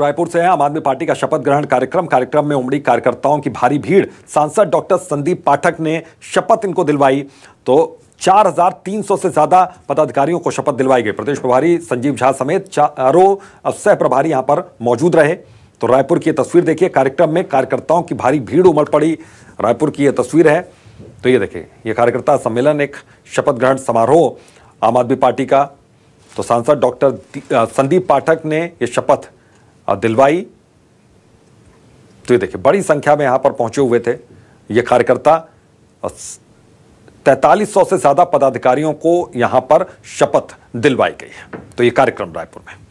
रायपुर से हैं आम आदमी पार्टी का शपथ ग्रहण कार्यक्रम कार्यक्रम में उमड़ी कार्यकर्ताओं की भारी भीड़ सांसद डॉक्टर संदीप पाठक ने शपथ इनको दिलवाई तो 4,300 से ज्यादा पदाधिकारियों को शपथ दिलवाई गई प्रदेश प्रभारी संजीव झा समेत चारों सह प्रभारी यहां पर मौजूद रहे तो रायपुर की तस्वीर देखिए कार्यक्रम में कार्यकर्ताओं की भारी भीड़ उमड़ पड़ी रायपुर की यह तस्वीर है तो ये देखिए ये कार्यकर्ता सम्मेलन एक शपथ ग्रहण समारोह आम आदमी पार्टी का तो सांसद डॉक्टर संदीप पाठक ने ये शपथ दिलवाई तो ये देखिए बड़ी संख्या में यहां पर पहुंचे हुए थे ये कार्यकर्ता तैतालीस सौ से ज़्यादा पदाधिकारियों को यहां पर शपथ दिलवाई गई है तो ये कार्यक्रम रायपुर में